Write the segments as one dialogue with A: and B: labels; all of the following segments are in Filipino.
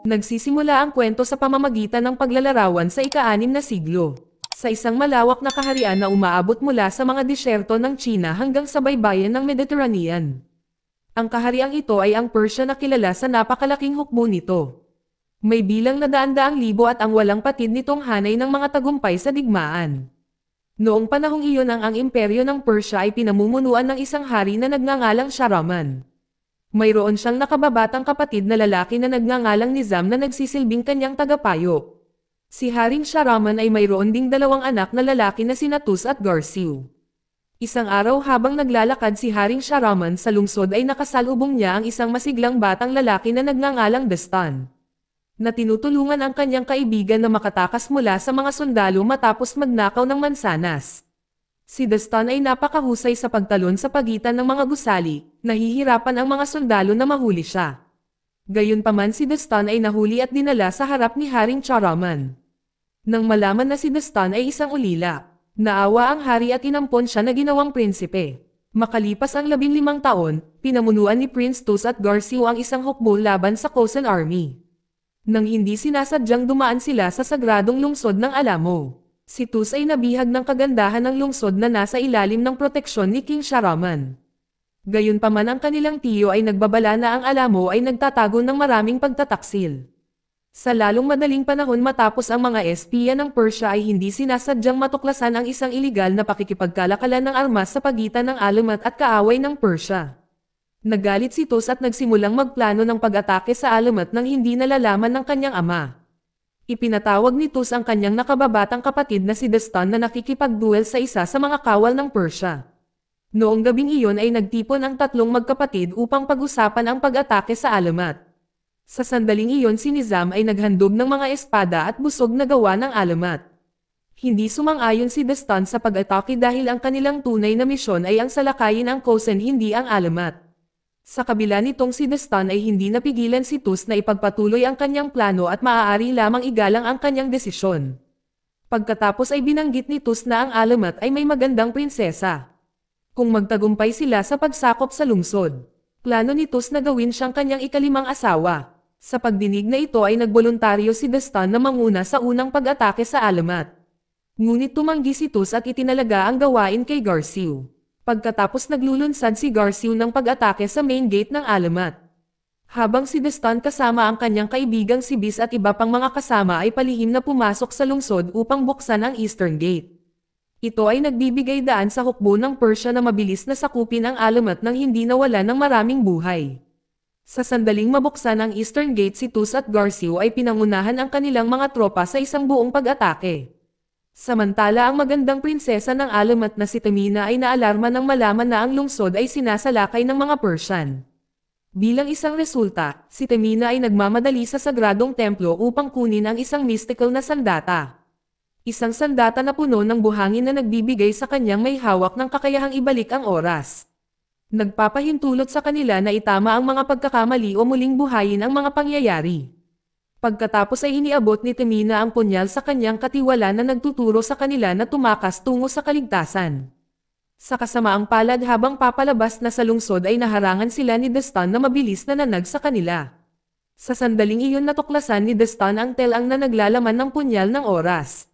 A: Nagsisimula ang kwento sa pamamagitan ng paglalarawan sa ika-anim na siglo. Sa isang malawak na kaharian na umaabot mula sa mga disyerto ng China hanggang sa baybayin ng Mediterranean. Ang kahariang ito ay ang Persia na kilala sa napakalaking hukbo nito. May bilang na daan-daang libo at ang walang patid nitong hanay ng mga tagumpay sa digmaan. Noong panahong iyon ang ang imperyo ng Persia ay pinamumunuan ng isang hari na nagngangalang Sharaman. Mayroon siyang nakababatang kapatid na lalaki na nagngangalang Nizam na nagsisilbing kanyang tagapayo. Si Haring Sharaman ay mayroon ding dalawang anak na lalaki na sinatus at Garciu. Isang araw habang naglalakad si Haring Sharaman sa lungsod ay nakasalubong niya ang isang masiglang batang lalaki na nagngangalang Dastan na tinutulungan ang kanyang kaibigan na makatakas mula sa mga sundalo matapos magnakaw ng mansanas. Si Dastan ay napakahusay sa pagtalon sa pagitan ng mga gusali, nahihirapan ang mga sundalo na mahuli siya. Gayunpaman si Dastan ay nahuli at dinala sa harap ni Haring Charaman. Nang malaman na si Dastan ay isang ulila, naawa ang hari at inampon siya na ginawang prinsipe. Makalipas ang labing limang taon, pinamunuan ni Prince Tus at Garcio ang isang hukbo laban sa Cosan Army. Nang hindi sinasadyang dumaan sila sa sagradong lungsod ng Alamo, si Tus ay nabihag ng kagandahan ng lungsod na nasa ilalim ng proteksyon ni King Sharaman. Gayunpaman ang kanilang tiyo ay nagbabala na ang alamo ay nagtatago ng maraming pagtataksil. Sa lalong madaling panahon matapos ang mga espiya ng Persia ay hindi sinasadyang matuklasan ang isang iligal na pakikipagkalakalan ng armas sa pagitan ng alamat at kaaway ng Persia. Nagalit si Tos at nagsimulang magplano ng pag-atake sa alamat nang hindi nalalaman ng kanyang ama. Ipinatawag ni Tos ang kanyang nakababatang kapatid na si Dastan na nakikipagduel sa isa sa mga kawal ng Persia. Noong gabing iyon ay nagtipon ang tatlong magkapatid upang pag-usapan ang pag-atake sa alamat. Sa sandaling iyon si Nizam ay naghandog ng mga espada at busog na gawa ng alamat. Hindi sumang-ayon si Destan sa pag-atake dahil ang kanilang tunay na misyon ay ang salakayin ang Kosen hindi ang alamat. Sa kabila nitong si Destan ay hindi napigilan si Tus na ipagpatuloy ang kanyang plano at maaari lamang igalang ang kanyang desisyon. Pagkatapos ay binanggit ni Tus na ang alamat ay may magandang prinsesa kung magtagumpay sila sa pagsakop sa lungsod. Plano ni Tus na gawin siyang kanyang ikalimang asawa. Sa pagdinig na ito ay nagboluntaryo si Destan na manguna sa unang pag-atake sa alamat. Ngunit tumanggi si Tus at itinalaga ang gawain kay Garciu. Pagkatapos naglulunsad si Garciu ng pag-atake sa main gate ng alamat. Habang si Destan kasama ang kanyang kaibigang si Bis at iba pang mga kasama ay palihim na pumasok sa lungsod upang buksan ang eastern gate. Ito ay nagbibigay daan sa hukbo ng Persia na mabilis na sakupin ang alamat nang hindi nawala ng maraming buhay. Sa sandaling mabuksan ang Eastern Gate si Tus at Garcio ay pinangunahan ang kanilang mga tropa sa isang buong pag-atake. Samantala ang magandang prinsesa ng alamat na si Tamina ay naalarma nang malaman na ang lungsod ay sinasalakay ng mga Persian. Bilang isang resulta, si Tamina ay nagmamadali sa sagradong templo upang kunin ang isang mystical na sandata. Isang sandata na puno ng buhangin na nagbibigay sa kanyang may hawak ng kakayahang ibalik ang oras. Nagpapahintulot sa kanila na itama ang mga pagkakamali o muling buhayin ang mga pangyayari. Pagkatapos ay iniabot ni Temina ang punyal sa kanyang katiwala na nagtuturo sa kanila na tumakas tungo sa kaligtasan. Sa kasamaang palad habang papalabas na sa lungsod ay naharangan sila ni Destan na mabilis na nanag sa kanila. Sa sandaling iyon natuklasan ni Destan ang telang na naglalaman ng punyal ng oras.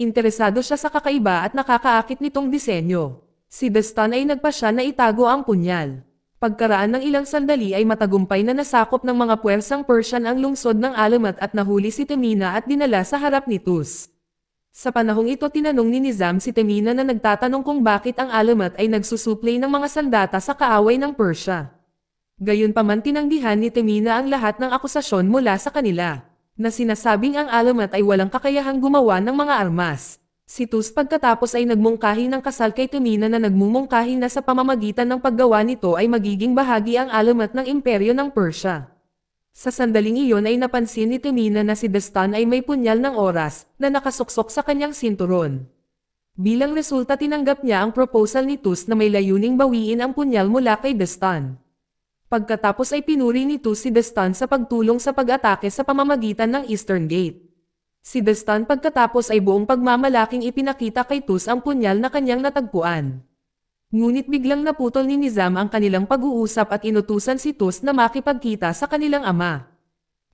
A: Interesado siya sa kakaiba at nakakaakit nitong disenyo. Si Destan ay nagpa siya na itago ang punyal. Pagkaraan ng ilang sandali ay matagumpay na nasakop ng mga puwersang Persian ang lungsod ng Alamat at nahuli si Temina at dinala sa harap ni Tus. Sa panahong ito tinanong ni Nizam si Temina na nagtatanong kung bakit ang Alamat ay nagsusuplay ng mga sandata sa kaaway ng Persia. Gayunpaman tinanggihan ni Temina ang lahat ng akusasyon mula sa kanila na sinasabing ang alamat ay walang kakayahang gumawa ng mga armas. Si Tus pagkatapos ay nagmungkahi ng kasal kay Tumina na nagmumungkahi na sa pamamagitan ng paggawa nito ay magiging bahagi ang alamat ng imperyo ng Persia. Sa sandaling iyon ay napansin ni Tumina na si Dastan ay may punyal ng oras na nakasuksok sa kanyang sinturon. Bilang resulta tinanggap niya ang proposal ni Tus na may layuning bawiin ang punyal mula kay Dastan. Pagkatapos ay pinuri nito si Destan sa pagtulong sa pag-atake sa pamamagitan ng Eastern Gate. Si Destan pagkatapos ay buong pagmamalaking ipinakita kay Tus ang punyal na kanyang natagpuan. Ngunit biglang naputol ni Nizam ang kanilang pag-uusap at inutusan si Tus na makipagkita sa kanilang ama.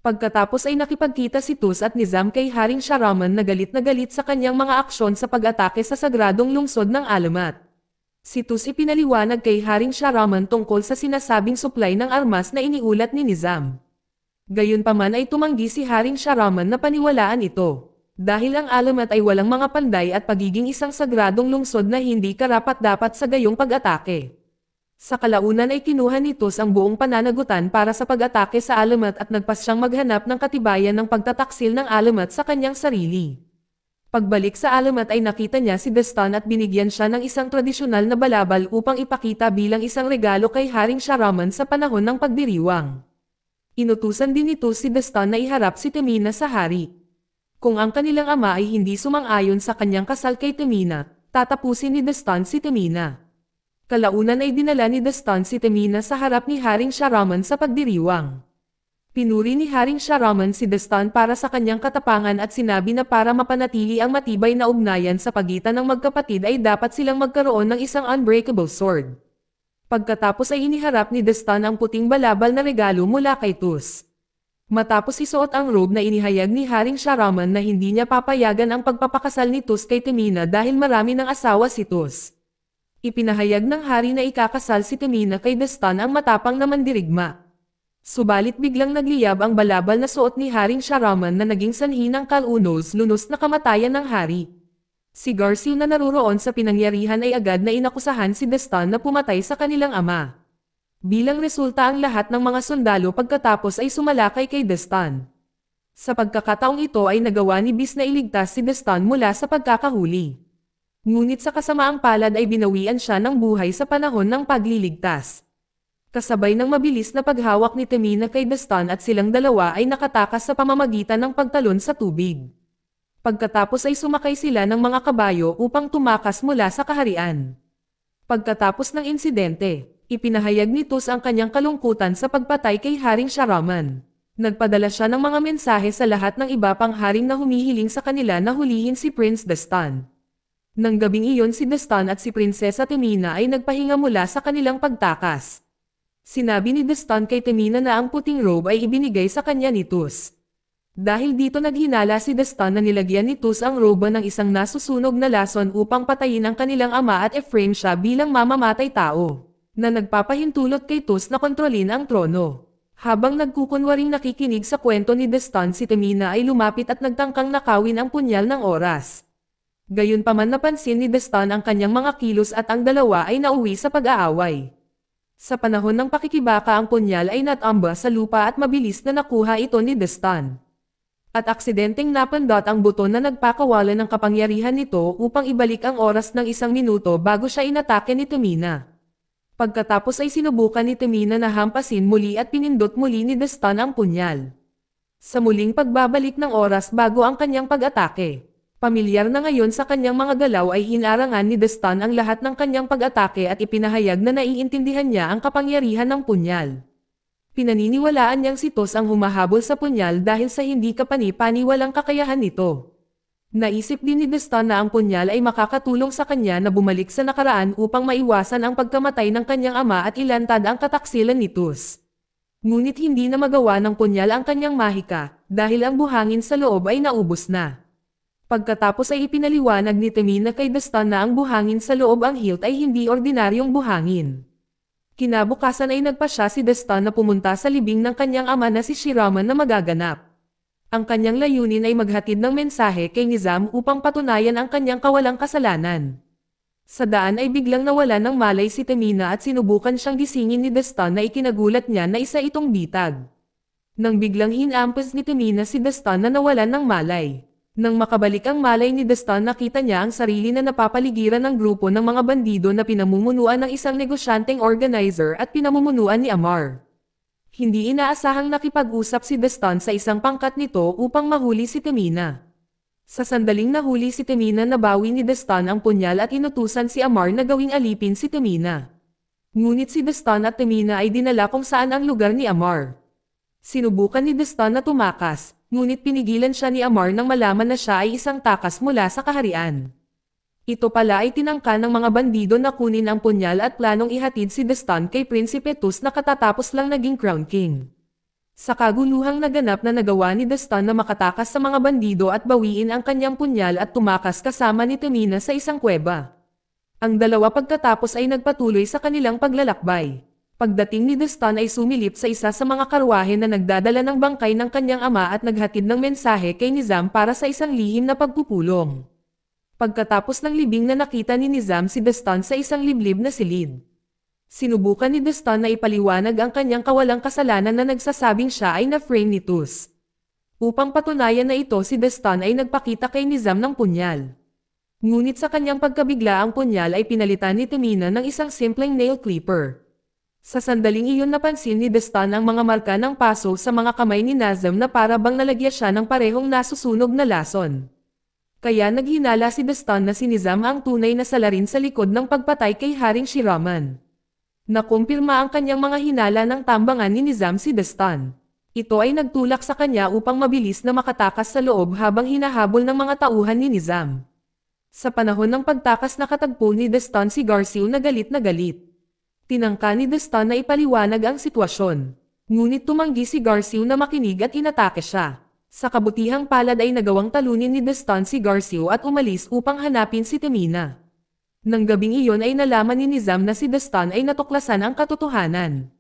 A: Pagkatapos ay nakipagkita si Tus at Nizam kay Haring Sharaman na galit na galit sa kanyang mga aksyon sa pag-atake sa sagradong lungsod ng Alamat. Si Tus ipinaliwanag kay Haring Sharaman tungkol sa sinasabing supply ng armas na iniulat ni Nizam. Gayunpaman ay tumanggi si Haring Sharaman na paniwalaan ito. Dahil ang alamat ay walang mga panday at pagiging isang sagradong lungsod na hindi karapat-dapat sa gayong pag-atake. Sa kalaunan ay kinuha ni Tus ang buong pananagutan para sa pag-atake sa alamat at siyang maghanap ng katibayan ng pagtataksil ng alamat sa kanyang sarili. Pagbalik sa alamat ay nakita niya si Bestan at binigyan siya ng isang tradisyonal na balabal upang ipakita bilang isang regalo kay Haring Sharaman sa panahon ng pagdiriwang. Inutusan din ito si Bestan na iharap si Temina sa hari. Kung ang kanilang ama ay hindi sumang-ayon sa kanyang kasal kay Temina, tatapusin ni Bestan si Temina. Kalaunan ay dinala ni Dastan si Temina sa harap ni Haring Sharaman sa pagdiriwang. Pinuri ni Haring Sharaman si Destan para sa kanyang katapangan at sinabi na para mapanatili ang matibay na ugnayan sa pagitan ng magkapatid ay dapat silang magkaroon ng isang unbreakable sword. Pagkatapos ay iniharap ni Destan ang puting balabal na regalo mula kay Tus. Matapos isuot ang robe na inihayag ni Haring Sharaman na hindi niya papayagan ang pagpapakasal ni Tus kay Timina dahil marami ng asawa si Tus. Ipinahayag ng hari na ikakasal si Timina kay Destan ang matapang na mandirigma. Subalit biglang nagliyab ang balabal na suot ni Haring Sharaman na naging sanhi ng kalunos-lunos na kamatayan ng hari. Si Garciu na naruroon sa pinangyarihan ay agad na inakusahan si Destan na pumatay sa kanilang ama. Bilang resulta ang lahat ng mga sundalo pagkatapos ay sumalakay kay Destan. Sa pagkakataong ito ay nagawa ni Bis na iligtas si Destan mula sa pagkakahuli. Ngunit sa kasamaang palad ay binawian siya ng buhay sa panahon ng pagliligtas kasabay ng mabilis na paghawak ni Temina kay Baston at silang dalawa ay nakatakas sa pamamagitan ng pagtalon sa tubig. Pagkatapos ay sumakay sila ng mga kabayo upang tumakas mula sa kaharian. Pagkatapos ng insidente, ipinahayag ni Tus ang kanyang kalungkutan sa pagpatay kay Haring Sharaman. Nagpadala siya ng mga mensahe sa lahat ng iba pang haring na humihiling sa kanila na hulihin si Prince Dastan. Nang gabing iyon si Dastan at si Prinsesa Temina ay nagpahinga mula sa kanilang pagtakas. Sinabi ni Deston kay Temina na ang puting robe ay ibinigay sa kanya ni Tus. Dahil dito naghinala si Deston na nilagyan ni Tus ang robe ng isang nasusunog na lason upang patayin ang kanilang ama at Ephraim siya bilang mamamatay tao, na nagpapahintulot kay Tus na kontrolin ang trono. Habang nagkukunwaring nakikinig sa kwento ni Deston si Temina ay lumapit at nagtangkang nakawin ang punyal ng oras. Gayunpaman napansin ni Deston ang kanyang mga kilos at ang dalawa ay nauwi sa pag-aaway. Sa panahon ng pakikibaka ang punyal ay natamba sa lupa at mabilis na nakuha ito ni Destan. At aksidenteng napandot ang buto na nagpakawala ng kapangyarihan nito upang ibalik ang oras ng isang minuto bago siya inatake ni Tumina. Pagkatapos ay sinubukan ni Tumina na hampasin muli at pinindot muli ni Destan ang punyal. Sa muling pagbabalik ng oras bago ang kanyang pag-atake. Pamilyar na ngayon sa kanyang mga galaw ay hinarangan ni Destan ang lahat ng kanyang pag-atake at ipinahayag na naiintindihan niya ang kapangyarihan ng punyal. Pinaniniwalaan niyang si Tos ang humahabol sa punyal dahil sa hindi kapani-paniwalang kakayahan nito. Naisip din ni Destan na ang punyal ay makakatulong sa kanya na bumalik sa nakaraan upang maiwasan ang pagkamatay ng kanyang ama at ilantad ang kataksilan ni Tos. Ngunit hindi na magawa ng punyal ang kanyang mahika, dahil ang buhangin sa loob ay naubos na. Pagkatapos ay ipinaliwanag ni Temin na kay Dastan na ang buhangin sa loob ang hilt ay hindi ordinaryong buhangin. Kinabukasan ay nagpa siya si Dastan na pumunta sa libing ng kanyang ama na si Shiraman na magaganap. Ang kanyang layunin ay maghatid ng mensahe kay Nizam upang patunayan ang kanyang kawalang kasalanan. Sa daan ay biglang nawala ng malay si Tamina at sinubukan siyang gisingin ni Dastan na ikinagulat niya na isa itong bitag. Nang biglang hinampas ni Tamina si Dastan na nawalan ng malay. Nang makabalik ang malay ni Destan nakita niya ang sarili na napapaligiran ng grupo ng mga bandido na pinamumunuan ng isang negosyanteng organizer at pinamumunuan ni Amar. Hindi inaasahang nakipag-usap si Destan sa isang pangkat nito upang mahuli si Temina. Sa sandaling nahuli si Temina nabawi ni Destan ang punyal at inutusan si Amar na gawing alipin si Temina. Ngunit si Destan at Temina ay dinala kung saan ang lugar ni Amar. Sinubukan ni Destan na tumakas, ngunit pinigilan siya ni Amar nang malaman na siya ay isang takas mula sa kaharian. Ito pala ay tinangka ng mga bandido na kunin ang punyal at planong ihatid si Destan kay Prinsipe Tus na katatapos lang naging Crown King. Sa kaguluhang naganap na nagawa ni Destan na makatakas sa mga bandido at bawiin ang kanyang punyal at tumakas kasama ni Tamina sa isang kuweba. Ang dalawa pagkatapos ay nagpatuloy sa kanilang paglalakbay. Pagdating ni Dustan ay sumilip sa isa sa mga karwahe na nagdadala ng bangkay ng kanyang ama at naghatid ng mensahe kay Nizam para sa isang lihim na pagpupulong. Pagkatapos ng libing na nakita ni Nizam si Dustan sa isang liblib na silid. Sinubukan ni Dustan na ipaliwanag ang kanyang kawalang kasalanan na nagsasabing siya ay na-frame ni Tus. Upang patunayan na ito si Destan ay nagpakita kay Nizam ng punyal. Ngunit sa kanyang pagkabigla ang punyal ay pinalitan ni Tumina ng isang simpleng nail clipper. Sa sandaling iyon napansin ni Destan ang mga marka ng paso sa mga kamay ni Nazem na para bang nalagya siya ng parehong nasusunog na lason. Kaya naghinala si Destan na si Nizam ang tunay na salarin sa likod ng pagpatay kay Haring Shiraman. Nakumpirma ang kanyang mga hinala ng tambangan ni Nizam si Destan. Ito ay nagtulak sa kanya upang mabilis na makatakas sa loob habang hinahabol ng mga tauhan ni Nizam. Sa panahon ng pagtakas nakatagpo ni Destan si Garciu na galit na galit. Tinangka ni Destan na ipaliwanag ang sitwasyon. Ngunit tumanggi si Garciu na makinig at inatake siya. Sa kabutihang palad ay nagawang talunin ni Destan si Garciu at umalis upang hanapin si Temina. Nang gabing iyon ay nalaman ni Nizam na si Destan ay natuklasan ang katotohanan.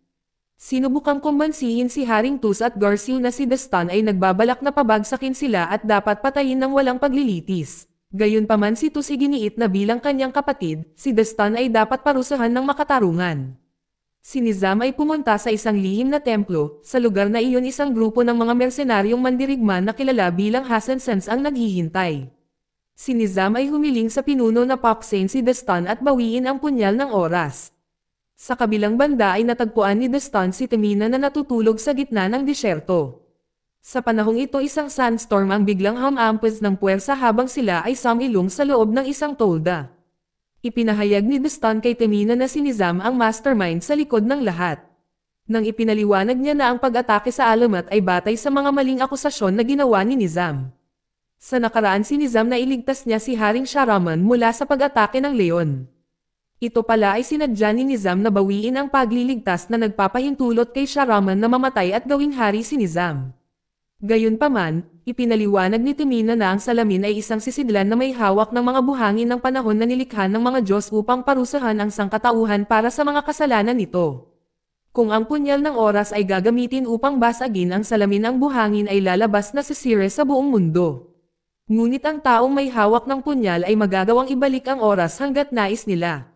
A: Sinubukang kumbansihin si Haring Tus at Garciu na si Destan ay nagbabalak na pabagsakin sila at dapat patayin ng walang paglilitis. Gayunpaman si Tus iginiit na bilang kanyang kapatid, si Dastan ay dapat parusahan ng makatarungan. Si Nizam ay pumunta sa isang lihim na templo, sa lugar na iyon isang grupo ng mga mersenaryong mandirigma na kilala bilang Hassan Sens ang naghihintay. Si Nizam ay humiling sa pinuno na Papsain si Dastan at bawiin ang punyal ng oras. Sa kabilang banda ay natagpuan ni Dastan si Temina na natutulog sa gitna ng disyerto. Sa panahong ito isang sandstorm ang biglang humampas ng puwersa habang sila ay samilong sa loob ng isang tolda. Ipinahayag ni Dustan kay Temina na si Nizam ang mastermind sa likod ng lahat. Nang ipinaliwanag niya na ang pag-atake sa alamat ay batay sa mga maling akusasyon na ginawa ni Nizam. Sa nakaraan si Nizam na iligtas niya si Haring Sharaman mula sa pag-atake ng leon. Ito pala ay sinadya ni Nizam na bawiin ang pagliligtas na nagpapahintulot kay Sharaman na mamatay at gawing hari si Nizam. Gayunpaman, ipinaliwanag ni Timina na ang salamin ay isang sisidlan na may hawak ng mga buhangin ng panahon na nilikha ng mga Diyos upang parusahan ang sangkatauhan para sa mga kasalanan nito. Kung ang punyal ng oras ay gagamitin upang basagin ang salamin ang buhangin ay lalabas na si sa buong mundo. Ngunit ang taong may hawak ng punyal ay magagawang ibalik ang oras hanggat nais nila.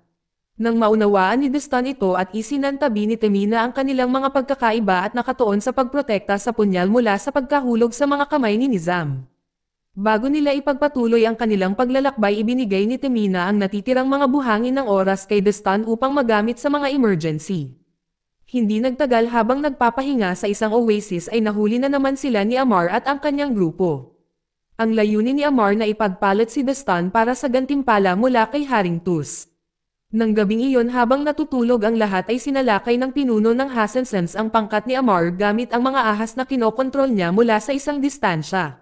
A: Nang maunawaan ni Dustan ito at isinantabi ni Temina ang kanilang mga pagkakaiba at nakatuon sa pagprotekta sa punyal mula sa pagkahulog sa mga kamay ni Nizam. Bago nila ipagpatuloy ang kanilang paglalakbay ibinigay ni Temina ang natitirang mga buhangin ng oras kay Dustan upang magamit sa mga emergency. Hindi nagtagal habang nagpapahinga sa isang oasis ay nahuli na naman sila ni Amar at ang kanyang grupo. Ang layunin ni Amar na ipagpalat si Dastan para sa gantimpala mula kay Haring Tus. Nang gabing iyon habang natutulog ang lahat ay sinalakay ng pinuno ng Hassensens ang pangkat ni Amar gamit ang mga ahas na kinokontrol niya mula sa isang distansya.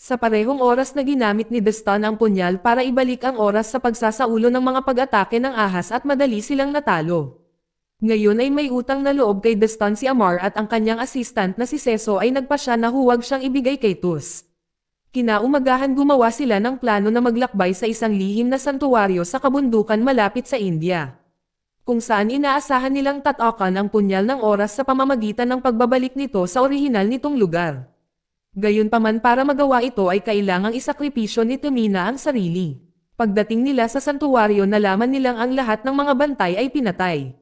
A: Sa parehong oras na ginamit ni Destan ang punyal para ibalik ang oras sa pagsasaulo ng mga pag-atake ng ahas at madali silang natalo. Ngayon ay may utang na loob kay Destan si Amar at ang kanyang assistant na si Seso ay nagpa siya na huwag siyang ibigay kay Tus. Kinaumagahan gumawa sila ng plano na maglakbay sa isang lihim na santuwaryo sa kabundukan malapit sa India. Kung saan inaasahan nilang tatakan ang punyal ng oras sa pamamagitan ng pagbabalik nito sa orihinal nitong lugar. Gayunpaman para magawa ito ay kailangang isakripisyo ni Tumina ang sarili. Pagdating nila sa santuwaryo nalaman nilang ang lahat ng mga bantay ay pinatay.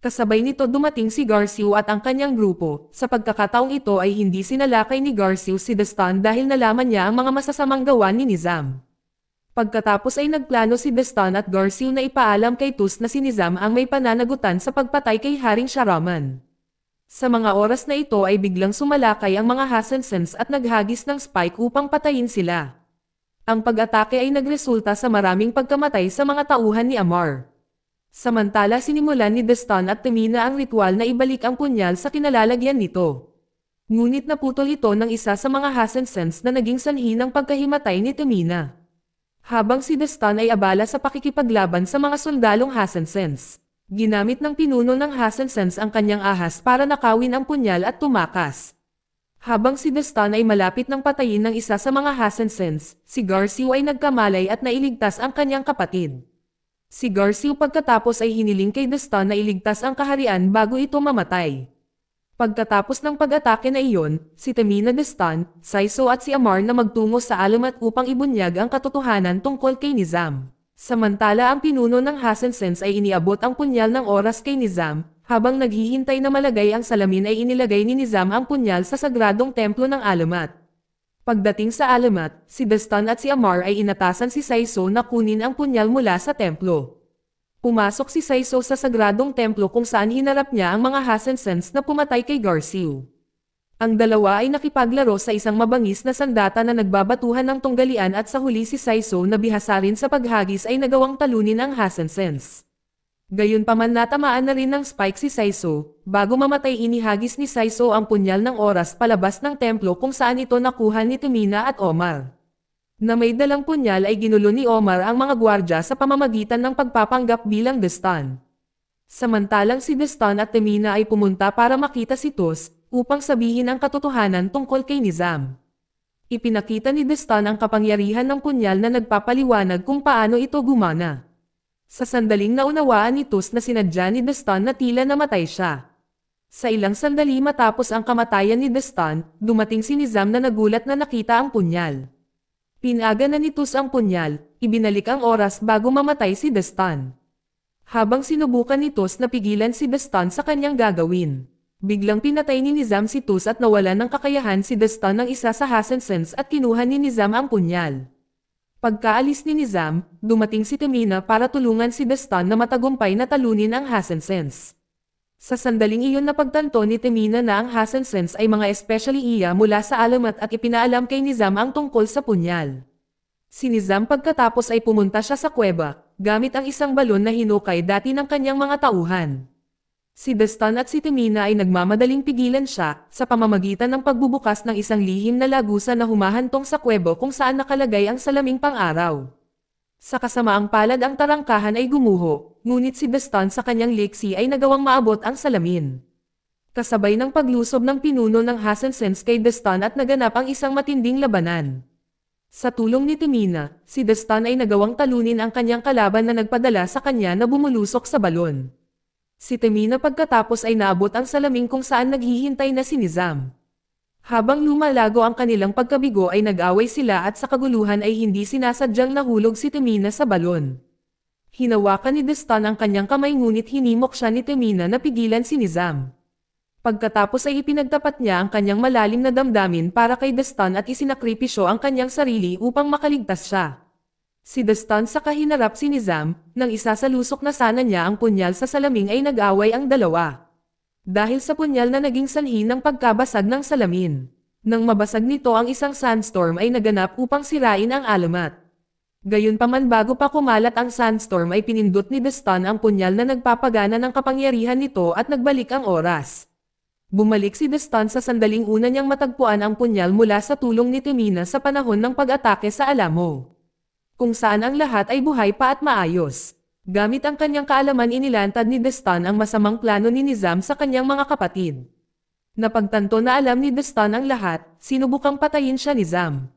A: Kasabay nito dumating si Garciu at ang kanyang grupo. Sa pagkakataong ito ay hindi sinalakay ni Garciu si Destan dahil nalaman niya ang mga masasamang gawa ni Nizam. Pagkatapos ay nagplano si Destan at Garciu na ipaalam kay Tus na si Nizam ang may pananagutan sa pagpatay kay Haring Sharaman. Sa mga oras na ito ay biglang sumalakay ang mga Hasansens at naghagis ng spike upang patayin sila. Ang pag-atake ay nagresulta sa maraming pagkamatay sa mga tauhan ni Amar. Samantala sinimulan ni Destan at Tamina ang ritual na ibalik ang punyal sa kinalalagyan nito. Ngunit naputol ito ng isa sa mga Hassensens na naging sanhi ng pagkahimatay ni Tamina. Habang si Destan ay abala sa pakikipaglaban sa mga sundalong Hassensens, ginamit ng pinuno ng Hassensens ang kanyang ahas para nakawin ang punyal at tumakas. Habang si Destan ay malapit ng patayin ng isa sa mga Hassensens, si Garciu ay nagkamalay at nailigtas ang kanyang kapatid. Si Garcio pagkatapos ay hiniling kay Dasta na iligtas ang kaharian bago ito mamatay. Pagkatapos ng pag-atake na iyon, si Tamina Dastan, Saiso at si Amar na magtungo sa alamat upang ibunyag ang katotohanan tungkol kay Nizam. Samantala ang pinuno ng Hassensens ay iniabot ang punyal ng oras kay Nizam, habang naghihintay na malagay ang salamin ay inilagay ni Nizam ang punyal sa sagradong templo ng alamat. Pagdating sa alamat, si Destan at si Amar ay inatasan si Saiso na kunin ang punyal mula sa templo. Pumasok si Saiso sa sagradong templo kung saan hinarap niya ang mga Hassensens na pumatay kay Garciu. Ang dalawa ay nakipaglaro sa isang mabangis na sandata na nagbabatuhan ng tunggalian at sa huli si Saiso na bihasarin sa paghagis ay nagawang talunin ang Hassensens. Gayunpaman natamaan na rin ng spike si Saiso, bago mamatay inihagis ni Saiso ang punyal ng oras palabas ng templo kung saan ito nakuha ni Tumina at Omar. Na may dalang punyal ay ginulo ni Omar ang mga gwardya sa pamamagitan ng pagpapanggap bilang Destan. Samantalang si Destan at Tumina ay pumunta para makita si Tos, upang sabihin ang katotohanan tungkol kay Nizam. Ipinakita ni Destan ang kapangyarihan ng punyal na nagpapaliwanag kung paano ito gumana. Sa sandaling naunawaan ni Tus na sinadya ni Destan na tila namatay siya. Sa ilang sandali matapos ang kamatayan ni Destan, dumating si Nizam na nagulat na nakita ang punyal. Pinaga na ni Tus ang punyal, ibinalik ang oras bago mamatay si Destan. Habang sinubukan ni Tus na pigilan si Destan sa kanyang gagawin. Biglang pinatay ni Nizam si Tus at nawala ng kakayahan si Destan ng isa sa Hassensens at kinuha ni Nizam ang punyal. Pagkaalis ni Nizam, dumating si Temina para tulungan si Destan na matagumpay na talunin ang Hassensens. Sa sandaling iyon na pagtanto ni Temina na ang Hassensens ay mga especially iya mula sa alamat at ipinaalam kay Nizam ang tungkol sa punyal. Si Nizam pagkatapos ay pumunta siya sa kuweba, gamit ang isang balon na hinukay dati ng kanyang mga tauhan. Si Beston at si Timina ay nagmamadaling pigilan siya, sa pamamagitan ng pagbubukas ng isang lihim na lagusan na humahantong sa kwebo kung saan nakalagay ang salaming pang-araw. Sa kasamaang palad ang tarangkahan ay gumuho, ngunit si Beston sa kanyang leksi ay nagawang maabot ang salamin. Kasabay ng paglusob ng pinuno ng Hassensens kay Beston at naganap ang isang matinding labanan. Sa tulong ni Timina, si Destan ay nagawang talunin ang kanyang kalaban na nagpadala sa kanya na bumulusok sa balon. Si Temina pagkatapos ay naabot ang salaming kung saan naghihintay na si Nizam. Habang lumalago ang kanilang pagkabigo ay nag-away sila at sa kaguluhan ay hindi sinasadyang nahulog si Temina sa balon. Hinawakan ni Destan ang kanyang kamay ngunit hinimok siya ni Temina na pigilan si Nizam. Pagkatapos ay ipinagtapat niya ang kanyang malalim na damdamin para kay Destan at isinakripisyo ang kanyang sarili upang makaligtas siya. Si Dastan sa kahinarap si Nizam, nang isasalusok na sana niya ang punyal sa salaming ay nag-away ang dalawa. Dahil sa punyal na naging sanhi ng pagkabasag ng salamin. Nang mabasag nito ang isang sandstorm ay naganap upang sirain ang alamat. Gayunpaman bago pa kumalat ang sandstorm ay pinindot ni Dastan ang punyal na nagpapagana ng kapangyarihan nito at nagbalik ang oras. Bumalik si Dastan sa sandaling una niyang matagpuan ang punyal mula sa tulong ni Timina sa panahon ng pag-atake sa Alamo kung saan ang lahat ay buhay pa at maayos. Gamit ang kanyang kaalaman inilantad ni Destan ang masamang plano ni Nizam sa kanyang mga kapatid. Napagtanto na alam ni Destan ang lahat, sinubukang patayin siya ni Zam.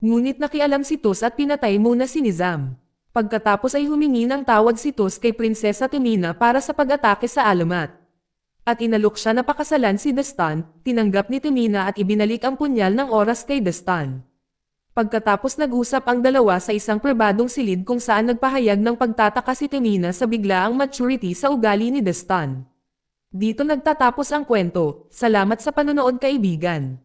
A: Ngunit nakialam si Tos at pinatay muna si Nizam. Pagkatapos ay humingi ng tawad si Tos kay Prinsesa Tumina para sa pag-atake sa alamat. At inalok siya na pakasalan si Destan, tinanggap ni Tumina at ibinalik ang punyal ng oras kay Destan. Pagkatapos nag-usap ang dalawa sa isang pribadong silid kung saan nagpahayag ng pagtataka si Temina sa biglaang maturity sa ugali ni Destan. Dito nagtatapos ang kwento, salamat sa panonood kaibigan.